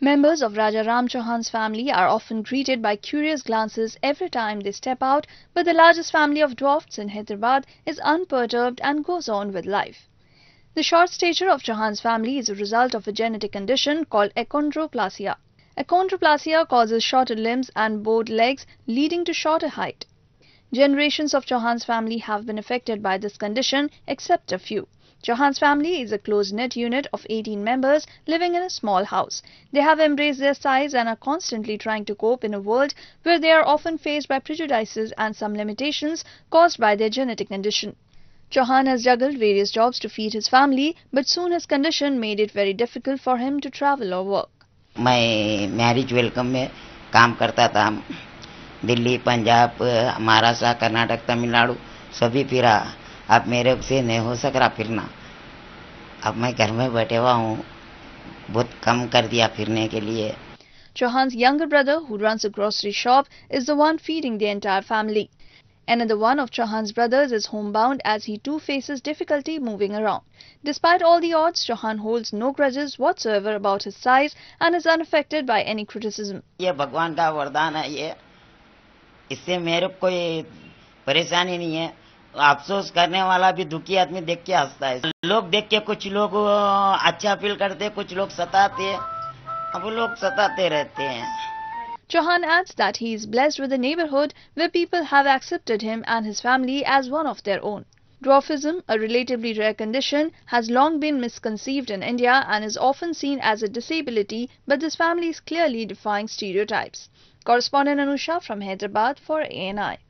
Members of Raja Ram Chauhan's family are often greeted by curious glances every time they step out, but the largest family of dwarfs in Hyderabad is unperturbed and goes on with life. The short stature of Chauhan's family is a result of a genetic condition called achondroplasia. Achondroplasia causes shorter limbs and bowed legs, leading to shorter height. Generations of Chauhan's family have been affected by this condition, except a few. Johan's family is a close-knit unit of 18 members living in a small house. They have embraced their size and are constantly trying to cope in a world where they are often faced by prejudices and some limitations caused by their genetic condition. Johan has juggled various jobs to feed his family, but soon his condition made it very difficult for him to travel or work. My marriage welcome me, काम करता था दिल्ली पंजाब महाराष्ट्र कर्नाटक तमिलनाडु सभी फिरा अब मेरे से नहीं हो सक रहा फिर ना अब मैं घर में बैठे हुआ हूँ बहुत कम कर दिया फिरने के लिए Chauhan's younger brother, who runs a grocery shop, is the one feeding the entire family. Another one of Chauhan's brothers is homebound as he too faces difficulty moving around. Despite all the odds, Chauhan holds no grudges whatsoever about his size and is unaffected by any criticism. ये भगवान का वरदान है ये इससे मेरे कोई परेशानी नहीं है अफसोस करने वाला भी दुखी आदमी देख के हंसता है लोग देख के कुछ लोग अच्छा फील करते कुछ लोग सताते अब लोग सताते रहते हैं Chauhan adds that he is blessed with a neighborhood where people have accepted him and his family as one of their own. Dwarfism, a relatively rare condition, has long been misconceived in India and is often seen as a disability, but this family is clearly defying stereotypes. Correspondent Anusha from Hyderabad for ANI.